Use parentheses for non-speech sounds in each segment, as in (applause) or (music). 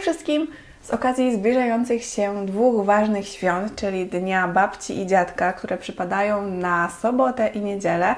Hej wszystkim! Z okazji zbliżających się dwóch ważnych świąt, czyli Dnia Babci i Dziadka, które przypadają na sobotę i niedzielę,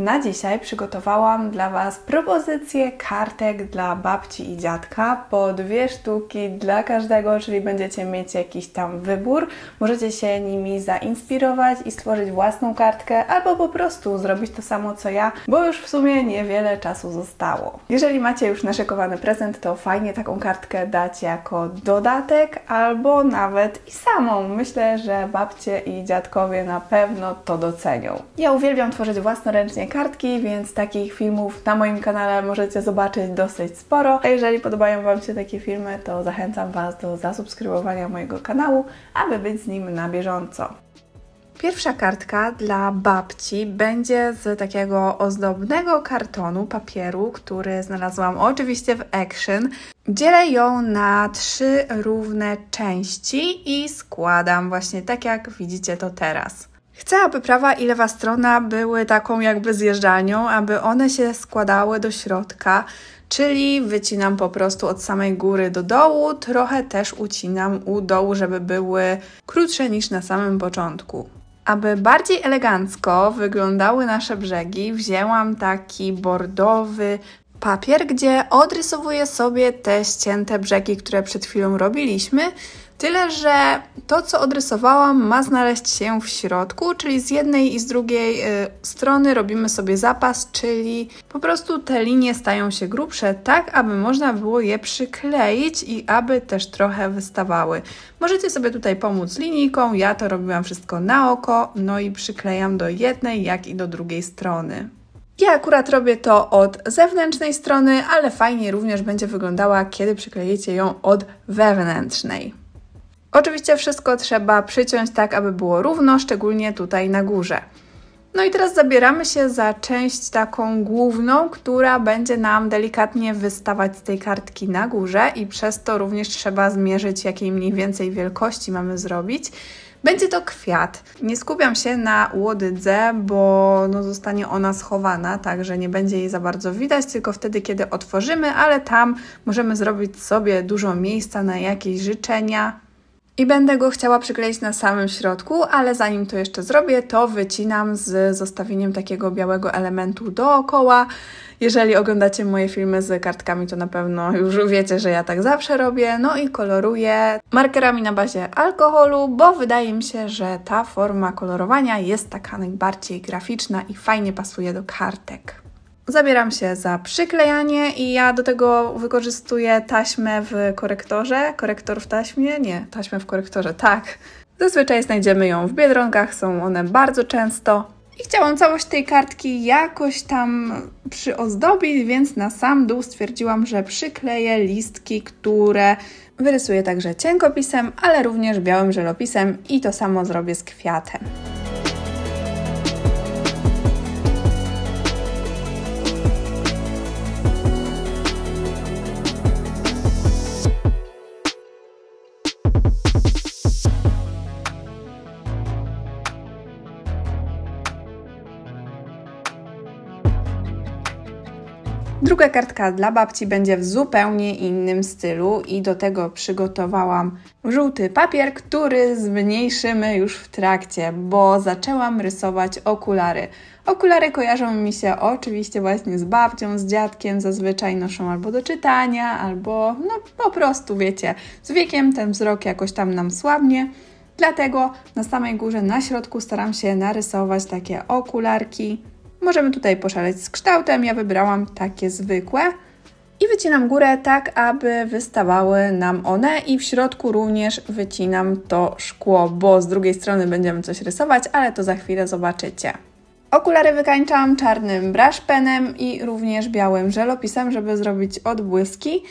na dzisiaj przygotowałam dla Was propozycję kartek dla babci i dziadka, po dwie sztuki dla każdego, czyli będziecie mieć jakiś tam wybór. Możecie się nimi zainspirować i stworzyć własną kartkę, albo po prostu zrobić to samo co ja, bo już w sumie niewiele czasu zostało. Jeżeli macie już naszykowany prezent, to fajnie taką kartkę dać jako dodatek, albo nawet i samą. Myślę, że babcie i dziadkowie na pewno to docenią. Ja uwielbiam tworzyć własnoręcznie kartki, więc takich filmów na moim kanale możecie zobaczyć dosyć sporo. A jeżeli podobają Wam się takie filmy, to zachęcam Was do zasubskrybowania mojego kanału, aby być z nim na bieżąco. Pierwsza kartka dla babci będzie z takiego ozdobnego kartonu papieru, który znalazłam oczywiście w Action. Dzielę ją na trzy równe części i składam właśnie tak jak widzicie to teraz. Chcę, aby prawa i lewa strona były taką jakby zjeżdżalnią, aby one się składały do środka, czyli wycinam po prostu od samej góry do dołu, trochę też ucinam u dołu, żeby były krótsze niż na samym początku. Aby bardziej elegancko wyglądały nasze brzegi, wzięłam taki bordowy papier, gdzie odrysowuję sobie te ścięte brzegi, które przed chwilą robiliśmy, tyle że to, co odrysowałam, ma znaleźć się w środku, czyli z jednej i z drugiej y, strony robimy sobie zapas, czyli po prostu te linie stają się grubsze, tak aby można było je przykleić i aby też trochę wystawały. Możecie sobie tutaj pomóc linijką, ja to robiłam wszystko na oko, no i przyklejam do jednej, jak i do drugiej strony. Ja akurat robię to od zewnętrznej strony, ale fajnie również będzie wyglądała, kiedy przyklejecie ją od wewnętrznej. Oczywiście wszystko trzeba przyciąć tak, aby było równo, szczególnie tutaj na górze. No i teraz zabieramy się za część taką główną, która będzie nam delikatnie wystawać z tej kartki na górze i przez to również trzeba zmierzyć, jakiej mniej więcej wielkości mamy zrobić. Będzie to kwiat. Nie skupiam się na łodydze, bo no, zostanie ona schowana, także nie będzie jej za bardzo widać, tylko wtedy, kiedy otworzymy, ale tam możemy zrobić sobie dużo miejsca na jakieś życzenia, i będę go chciała przykleić na samym środku, ale zanim to jeszcze zrobię, to wycinam z zostawieniem takiego białego elementu dookoła. Jeżeli oglądacie moje filmy z kartkami, to na pewno już wiecie, że ja tak zawsze robię. No i koloruję markerami na bazie alkoholu, bo wydaje mi się, że ta forma kolorowania jest taka najbardziej graficzna i fajnie pasuje do kartek zabieram się za przyklejanie i ja do tego wykorzystuję taśmę w korektorze. Korektor w taśmie? Nie, taśmę w korektorze, tak. Zazwyczaj znajdziemy ją w biedronkach, są one bardzo często. I chciałam całość tej kartki jakoś tam przyozdobić, więc na sam dół stwierdziłam, że przykleję listki, które wyrysuję także cienkopisem, ale również białym żelopisem i to samo zrobię z kwiatem. Druga kartka dla babci będzie w zupełnie innym stylu i do tego przygotowałam żółty papier, który zmniejszymy już w trakcie, bo zaczęłam rysować okulary. Okulary kojarzą mi się oczywiście właśnie z babcią, z dziadkiem, zazwyczaj noszą albo do czytania, albo no po prostu wiecie, z wiekiem ten wzrok jakoś tam nam słabnie. Dlatego na samej górze, na środku staram się narysować takie okularki, Możemy tutaj poszaleć z kształtem, ja wybrałam takie zwykłe. I wycinam górę tak, aby wystawały nam one i w środku również wycinam to szkło, bo z drugiej strony będziemy coś rysować, ale to za chwilę zobaczycie. Okulary wykańczam czarnym brush penem i również białym żelopisem, żeby zrobić odbłyski.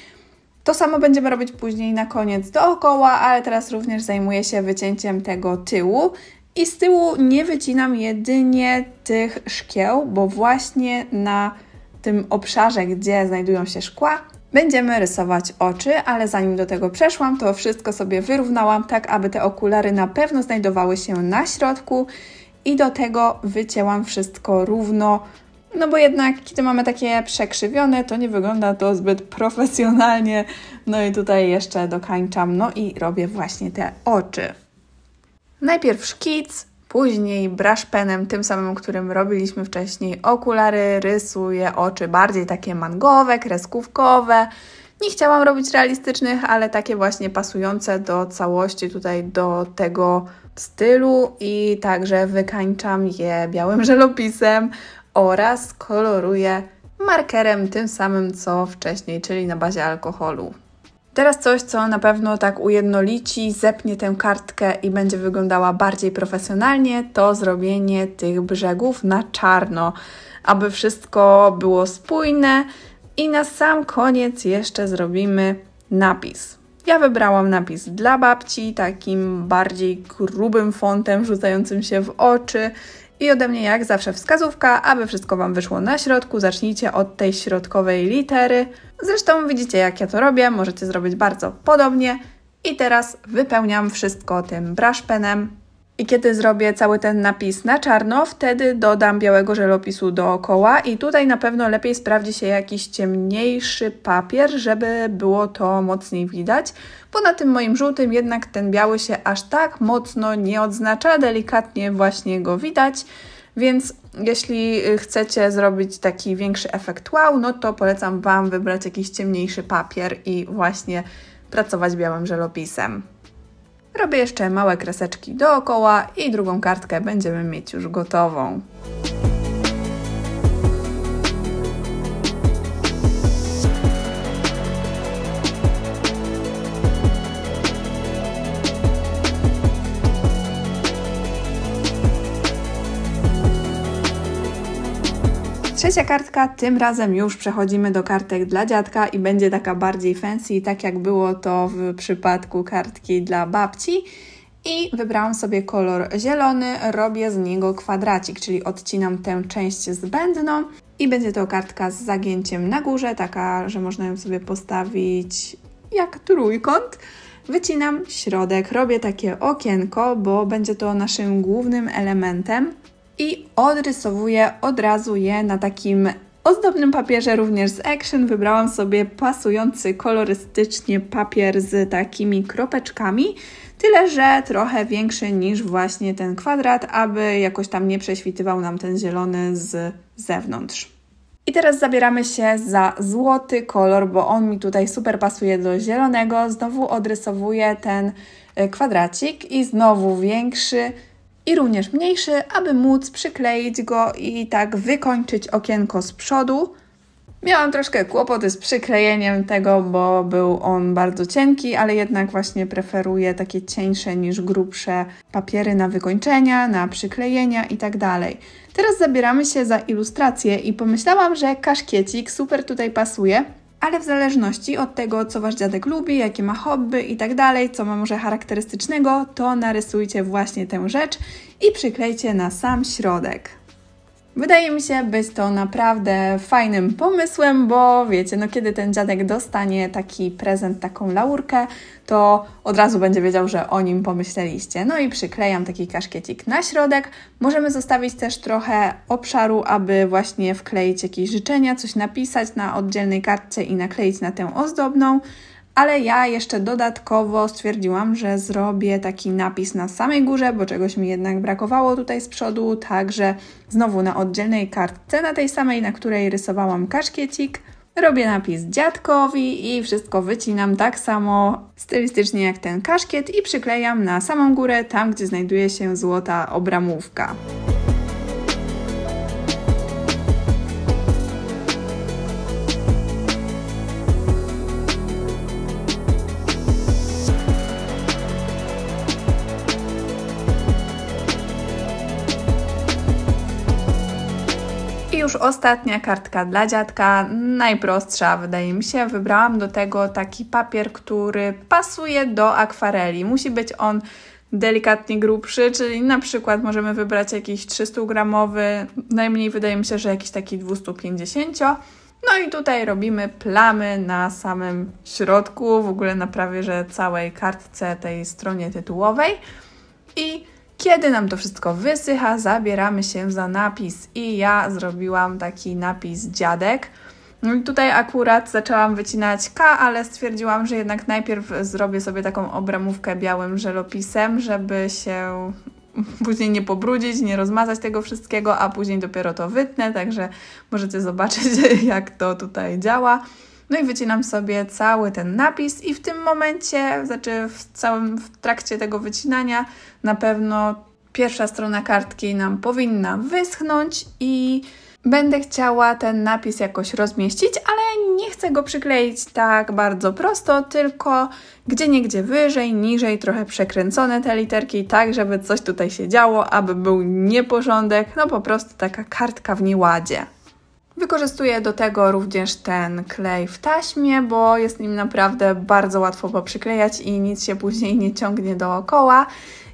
To samo będziemy robić później na koniec dookoła, ale teraz również zajmuję się wycięciem tego tyłu. I z tyłu nie wycinam jedynie tych szkieł, bo właśnie na tym obszarze, gdzie znajdują się szkła, będziemy rysować oczy, ale zanim do tego przeszłam, to wszystko sobie wyrównałam tak, aby te okulary na pewno znajdowały się na środku i do tego wycięłam wszystko równo, no bo jednak, kiedy mamy takie przekrzywione, to nie wygląda to zbyt profesjonalnie. No i tutaj jeszcze dokańczam, no i robię właśnie te oczy. Najpierw szkic, później brush penem, tym samym, którym robiliśmy wcześniej okulary, rysuję oczy bardziej takie mangowe, kreskówkowe. Nie chciałam robić realistycznych, ale takie właśnie pasujące do całości, tutaj do tego stylu i także wykańczam je białym żelopisem oraz koloruję markerem tym samym co wcześniej, czyli na bazie alkoholu. Teraz coś, co na pewno tak ujednolici, zepnie tę kartkę i będzie wyglądała bardziej profesjonalnie, to zrobienie tych brzegów na czarno, aby wszystko było spójne. I na sam koniec jeszcze zrobimy napis. Ja wybrałam napis dla babci, takim bardziej grubym fontem rzucającym się w oczy i ode mnie jak zawsze wskazówka, aby wszystko Wam wyszło na środku, zacznijcie od tej środkowej litery. Zresztą widzicie jak ja to robię, możecie zrobić bardzo podobnie. I teraz wypełniam wszystko tym brush penem. I kiedy zrobię cały ten napis na czarno, wtedy dodam białego żelopisu dookoła i tutaj na pewno lepiej sprawdzi się jakiś ciemniejszy papier, żeby było to mocniej widać, bo na tym moim żółtym jednak ten biały się aż tak mocno nie odznacza, delikatnie właśnie go widać, więc jeśli y, chcecie zrobić taki większy efekt wow, no to polecam Wam wybrać jakiś ciemniejszy papier i właśnie pracować białym żelopisem. Robię jeszcze małe kreseczki dookoła i drugą kartkę będziemy mieć już gotową. Trzecia kartka, tym razem już przechodzimy do kartek dla dziadka i będzie taka bardziej fancy, tak jak było to w przypadku kartki dla babci. I wybrałam sobie kolor zielony, robię z niego kwadracik, czyli odcinam tę część zbędną i będzie to kartka z zagięciem na górze, taka, że można ją sobie postawić jak trójkąt. Wycinam środek, robię takie okienko, bo będzie to naszym głównym elementem i odrysowuję od razu je na takim ozdobnym papierze, również z Action. Wybrałam sobie pasujący kolorystycznie papier z takimi kropeczkami, tyle że trochę większy niż właśnie ten kwadrat, aby jakoś tam nie prześwitywał nam ten zielony z zewnątrz. I teraz zabieramy się za złoty kolor, bo on mi tutaj super pasuje do zielonego. Znowu odrysowuję ten e, kwadracik i znowu większy i również mniejszy, aby móc przykleić go i tak wykończyć okienko z przodu. Miałam troszkę kłopoty z przyklejeniem tego, bo był on bardzo cienki, ale jednak właśnie preferuję takie cieńsze niż grubsze papiery na wykończenia, na przyklejenia itd. Tak Teraz zabieramy się za ilustrację i pomyślałam, że kaszkiecik super tutaj pasuje, ale w zależności od tego, co wasz dziadek lubi, jakie ma hobby i tak dalej, co ma może charakterystycznego, to narysujcie właśnie tę rzecz i przyklejcie na sam środek. Wydaje mi się być to naprawdę fajnym pomysłem, bo wiecie, no kiedy ten dziadek dostanie taki prezent, taką laurkę, to od razu będzie wiedział, że o nim pomyśleliście. No i przyklejam taki kaszkiecik na środek. Możemy zostawić też trochę obszaru, aby właśnie wkleić jakieś życzenia, coś napisać na oddzielnej kartce i nakleić na tę ozdobną ale ja jeszcze dodatkowo stwierdziłam, że zrobię taki napis na samej górze, bo czegoś mi jednak brakowało tutaj z przodu, także znowu na oddzielnej kartce, na tej samej, na której rysowałam kaszkiecik, robię napis dziadkowi i wszystko wycinam tak samo stylistycznie jak ten kaszkiet i przyklejam na samą górę, tam gdzie znajduje się złota obramówka. już ostatnia kartka dla dziadka, najprostsza wydaje mi się. Wybrałam do tego taki papier, który pasuje do akwareli. Musi być on delikatnie grubszy, czyli na przykład możemy wybrać jakiś 300 gramowy, najmniej wydaje mi się, że jakiś taki 250. No i tutaj robimy plamy na samym środku, w ogóle na prawie że całej kartce tej stronie tytułowej. I kiedy nam to wszystko wysycha, zabieramy się za napis i ja zrobiłam taki napis dziadek. No tutaj akurat zaczęłam wycinać K, ale stwierdziłam, że jednak najpierw zrobię sobie taką obramówkę białym żelopisem, żeby się (laughs) później nie pobrudzić, nie rozmazać tego wszystkiego, a później dopiero to wytnę, także możecie zobaczyć, (laughs) jak to tutaj działa. No i wycinam sobie cały ten napis i w tym momencie, znaczy w całym w trakcie tego wycinania na pewno pierwsza strona kartki nam powinna wyschnąć i będę chciała ten napis jakoś rozmieścić, ale nie chcę go przykleić tak bardzo prosto, tylko gdzie niegdzie wyżej, niżej, trochę przekręcone te literki, tak żeby coś tutaj się działo, aby był nieporządek, no po prostu taka kartka w nieładzie. Wykorzystuję do tego również ten klej w taśmie, bo jest nim naprawdę bardzo łatwo poprzyklejać i nic się później nie ciągnie dookoła.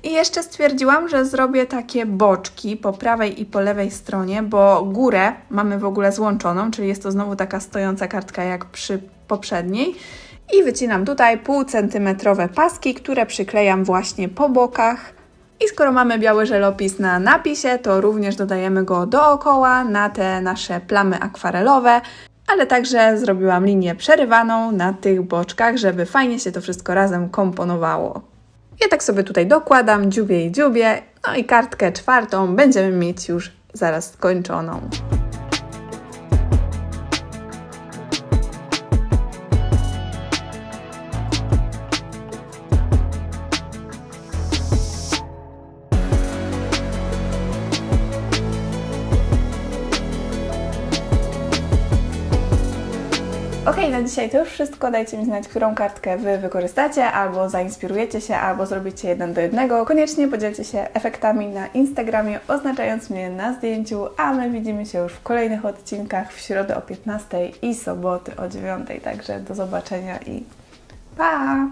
I jeszcze stwierdziłam, że zrobię takie boczki po prawej i po lewej stronie, bo górę mamy w ogóle złączoną, czyli jest to znowu taka stojąca kartka jak przy poprzedniej. I wycinam tutaj pół centymetrowe paski, które przyklejam właśnie po bokach i skoro mamy biały żelopis na napisie, to również dodajemy go dookoła na te nasze plamy akwarelowe, ale także zrobiłam linię przerywaną na tych boczkach, żeby fajnie się to wszystko razem komponowało. Ja tak sobie tutaj dokładam, dziubie i dziubie, no i kartkę czwartą będziemy mieć już zaraz skończoną. Ok, na dzisiaj to już wszystko. Dajcie mi znać, którą kartkę Wy wykorzystacie, albo zainspirujecie się, albo zrobicie jeden do jednego. Koniecznie podzielcie się efektami na Instagramie, oznaczając mnie na zdjęciu, a my widzimy się już w kolejnych odcinkach w środę o 15 i soboty o 9. Także do zobaczenia i pa!